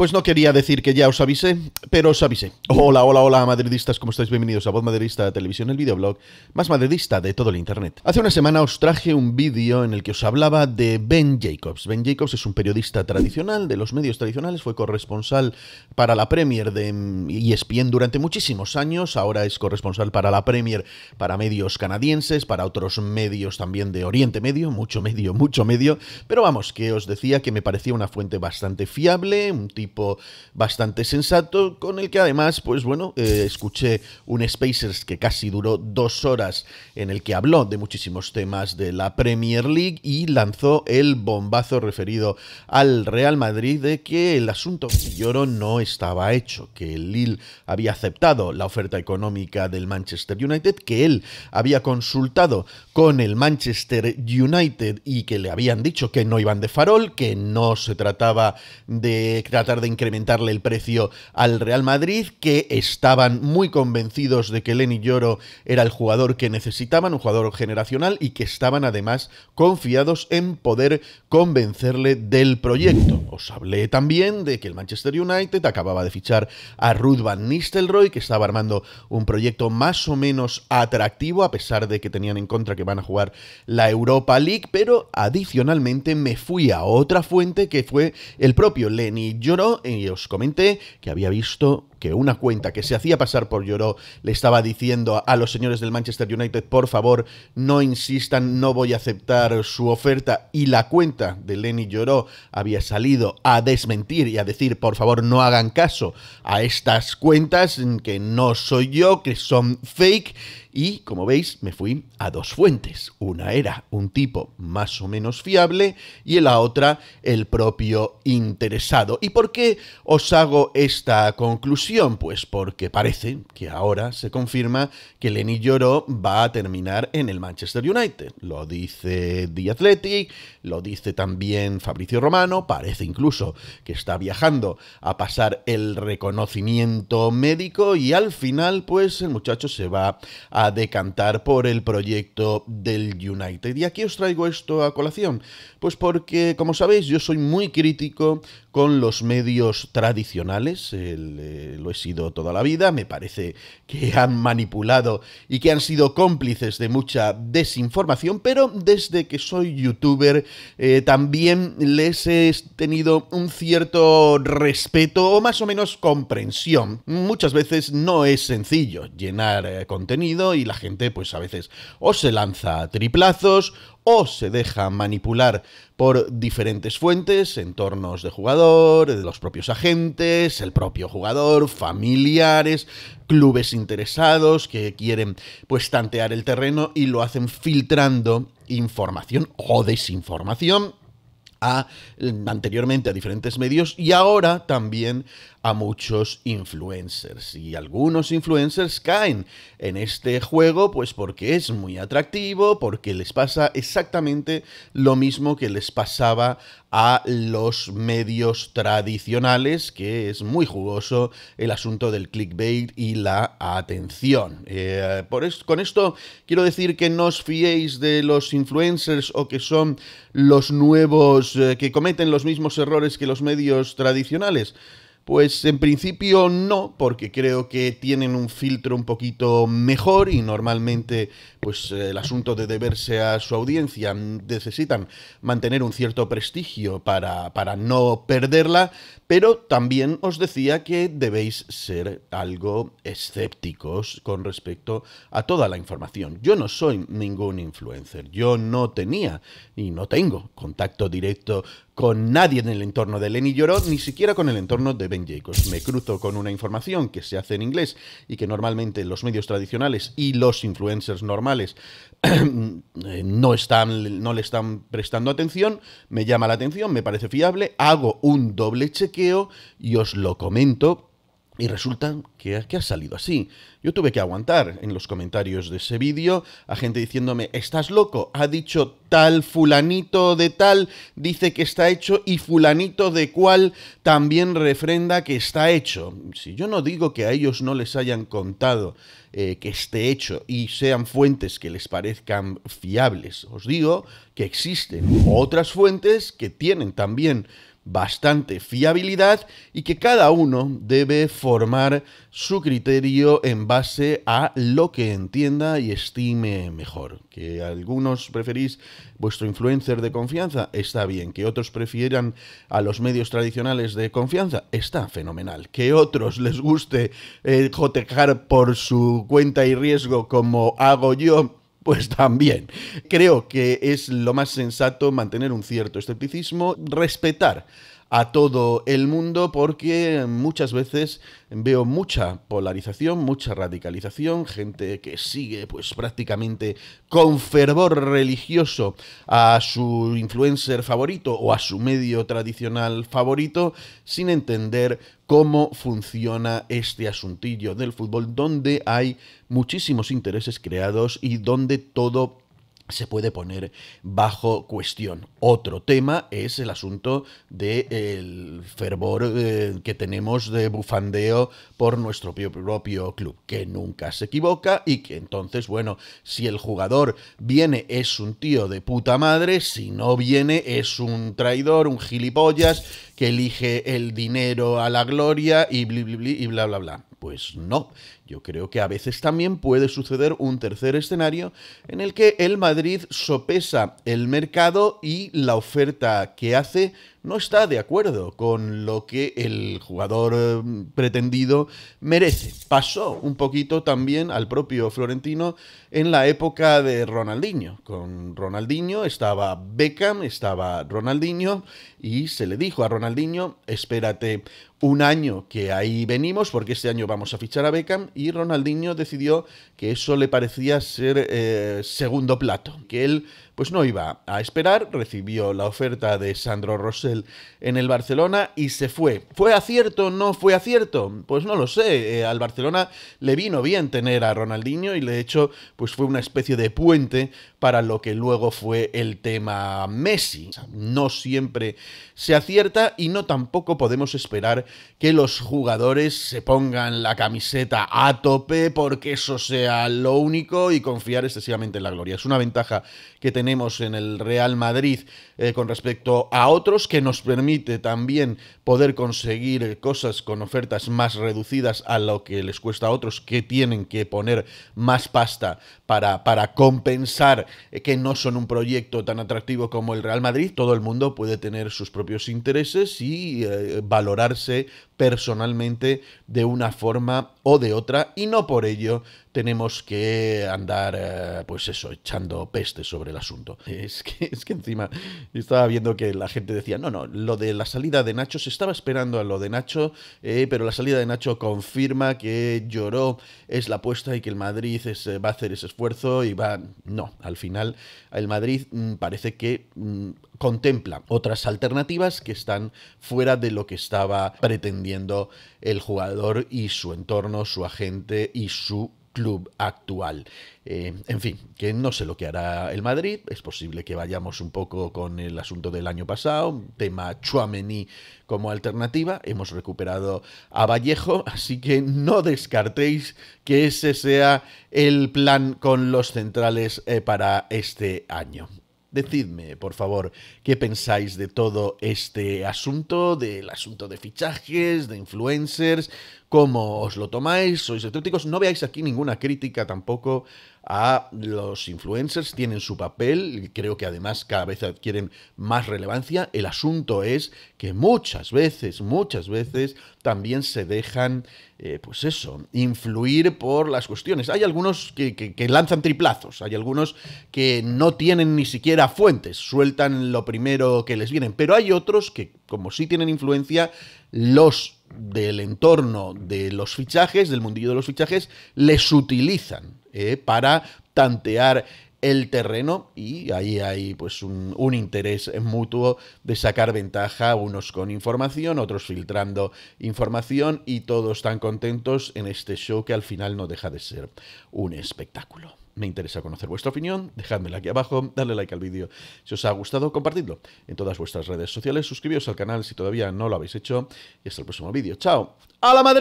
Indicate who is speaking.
Speaker 1: Pues no quería decir que ya os avisé, pero os avisé. Hola, hola, hola, madridistas, ¿cómo estáis? Bienvenidos a Voz Madridista Televisión, el videoblog más madridista de todo el internet. Hace una semana os traje un vídeo en el que os hablaba de Ben Jacobs. Ben Jacobs es un periodista tradicional de los medios tradicionales, fue corresponsal para la Premier de ESPN durante muchísimos años, ahora es corresponsal para la Premier para medios canadienses, para otros medios también de Oriente Medio, mucho medio, mucho medio, pero vamos, que os decía que me parecía una fuente bastante fiable, un tipo bastante sensato, con el que además, pues bueno, eh, escuché un Spacers que casi duró dos horas en el que habló de muchísimos temas de la Premier League y lanzó el bombazo referido al Real Madrid de que el asunto lloro no estaba hecho, que el Lille había aceptado la oferta económica del Manchester United, que él había consultado con el Manchester United y que le habían dicho que no iban de farol, que no se trataba de tratar de incrementarle el precio al Real Madrid, que estaban muy convencidos de que Lenny Lloro era el jugador que necesitaban, un jugador generacional, y que estaban además confiados en poder convencerle del proyecto. Os hablé también de que el Manchester United acababa de fichar a Ruth Van Nistelrooy, que estaba armando un proyecto más o menos atractivo, a pesar de que tenían en contra que van a jugar la Europa League, pero adicionalmente me fui a otra fuente que fue el propio Lenny Lloro y os comenté que había visto que una cuenta que se hacía pasar por Lloró le estaba diciendo a los señores del Manchester United, por favor, no insistan, no voy a aceptar su oferta, y la cuenta de Lenny Lloró había salido a desmentir y a decir, por favor, no hagan caso a estas cuentas, que no soy yo, que son fake, y como veis, me fui a dos fuentes. Una era un tipo más o menos fiable y la otra el propio interesado. ¿Y por qué os hago esta conclusión? Pues porque parece que ahora se confirma que Lenny Lloró va a terminar en el Manchester United. Lo dice The Athletic, lo dice también Fabricio Romano, parece incluso que está viajando a pasar el reconocimiento médico y al final pues el muchacho se va a decantar por el proyecto del United. ¿Y aquí os traigo esto a colación? Pues porque, como sabéis, yo soy muy crítico con los medios tradicionales, el, eh, lo he sido toda la vida, me parece que han manipulado y que han sido cómplices de mucha desinformación, pero desde que soy youtuber eh, también les he tenido un cierto respeto o más o menos comprensión. Muchas veces no es sencillo llenar eh, contenido y la gente pues a veces o se lanza a triplazos o se deja manipular por diferentes fuentes, entornos de jugador, los propios agentes, el propio jugador, familiares, clubes interesados que quieren pues tantear el terreno y lo hacen filtrando información o desinformación eh, anteriormente a diferentes medios y ahora también a muchos influencers. Y algunos influencers caen en este juego pues porque es muy atractivo, porque les pasa exactamente lo mismo que les pasaba a los medios tradicionales, que es muy jugoso el asunto del clickbait y la atención. Eh, por con esto quiero decir que no os fiéis de los influencers o que son los nuevos eh, que cometen los mismos errores que los medios tradicionales? Pues en principio no, porque creo que tienen un filtro un poquito mejor y normalmente pues el asunto de deberse a su audiencia necesitan mantener un cierto prestigio para, para no perderla, pero también os decía que debéis ser algo escépticos con respecto a toda la información. Yo no soy ningún influencer, yo no tenía y no tengo contacto directo con nadie en el entorno de Lenny Lloró, ni siquiera con el entorno de Ben Jacobs. Me cruzo con una información que se hace en inglés y que normalmente los medios tradicionales y los influencers normales no, están, no le están prestando atención, me llama la atención, me parece fiable, hago un doble chequeo y os lo comento y resulta que, ha salido así. Yo tuve que aguantar en los comentarios de ese vídeo a gente diciéndome, estás loco, ha dicho tal fulanito de tal, dice que está hecho y fulanito de cual también refrenda que está hecho. Si yo no digo que a ellos no les hayan contado eh, que esté hecho y sean fuentes que les parezcan fiables, os digo que existen otras fuentes que tienen también bastante fiabilidad y que cada uno debe formar su criterio en base a lo que entienda y estime mejor. Que algunos preferís vuestro influencer de confianza, está bien. Que otros prefieran a los medios tradicionales de confianza, está fenomenal. Que otros les guste eh, jotejar por su cuenta y riesgo como hago yo, pues también. Creo que es lo más sensato mantener un cierto escepticismo, respetar a todo el mundo porque muchas veces veo mucha polarización, mucha radicalización, gente que sigue pues prácticamente con fervor religioso a su influencer favorito o a su medio tradicional favorito sin entender cómo funciona este asuntillo del fútbol donde hay muchísimos intereses creados y donde todo se puede poner bajo cuestión. Otro tema es el asunto del fervor eh, que tenemos de bufandeo por nuestro propio club, que nunca se equivoca y que entonces, bueno, si el jugador viene es un tío de puta madre, si no viene es un traidor, un gilipollas que elige el dinero a la gloria y, y bla bla bla. Pues no, yo creo que a veces también puede suceder un tercer escenario en el que el Madrid sopesa el mercado y la oferta que hace no está de acuerdo con lo que el jugador eh, pretendido merece. Pasó un poquito también al propio Florentino en la época de Ronaldinho. Con Ronaldinho estaba Beckham, estaba Ronaldinho y se le dijo a Ronaldinho, espérate un año que ahí venimos porque este año vamos a fichar a Beckham y Ronaldinho decidió que eso le parecía ser eh, segundo plato, que él pues no iba a esperar, recibió la oferta de Sandro Rossell en el Barcelona y se fue. ¿Fue acierto? o ¿No fue acierto? Pues no lo sé. Eh, al Barcelona le vino bien tener a Ronaldinho y de hecho pues fue una especie de puente para lo que luego fue el tema Messi. no siempre se acierta y no tampoco podemos esperar que los jugadores se pongan la camiseta a tope porque eso sea lo único y confiar excesivamente en la gloria. Es una ventaja que tenemos en el Real Madrid eh, con respecto a otros que nos permite también poder conseguir cosas con ofertas más reducidas a lo que les cuesta a otros que tienen que poner más pasta para, para compensar eh, que no son un proyecto tan atractivo como el Real Madrid, todo el mundo puede tener sus propios intereses y eh, valorarse personalmente de una forma o de otra y no por ello tenemos que andar, eh, pues eso, echando peste sobre el asunto. Es que, es que encima estaba viendo que la gente decía, no, no, lo de la salida de Nacho, se estaba esperando a lo de Nacho, eh, pero la salida de Nacho confirma que lloró, es la apuesta y que el Madrid eh, va a hacer ese esfuerzo y va... No, al final el Madrid mm, parece que mm, contempla otras alternativas que están fuera de lo que estaba pretendiendo el jugador y su entorno, su agente y su club actual. Eh, en fin, que no sé lo que hará el Madrid. Es posible que vayamos un poco con el asunto del año pasado, tema Chuamení como alternativa. Hemos recuperado a Vallejo, así que no descartéis que ese sea el plan con los centrales eh, para este año. Decidme, por favor, qué pensáis de todo este asunto, del asunto de fichajes, de influencers. Como os lo tomáis, sois escépticos. No veáis aquí ninguna crítica tampoco a los influencers, tienen su papel, creo que además cada vez adquieren más relevancia. El asunto es que muchas veces, muchas veces también se dejan, eh, pues eso, influir por las cuestiones. Hay algunos que, que lanzan triplazos, hay algunos que no tienen ni siquiera fuentes, sueltan lo primero que les vienen, pero hay otros que, como sí tienen influencia, los del entorno de los fichajes, del mundillo de los fichajes, les utilizan eh, para tantear el terreno y ahí hay pues un, un, interés mutuo de sacar ventaja, unos con información, otros filtrando información y todos tan contentos en este show que al final no deja de ser un espectáculo. Me interesa conocer vuestra opinión, dejadmela aquí abajo, darle like al vídeo si os ha gustado, compartidlo en todas vuestras redes sociales, suscribíos al canal si todavía no lo habéis hecho y hasta el próximo vídeo. ¡Chao! ¡A la Madrid!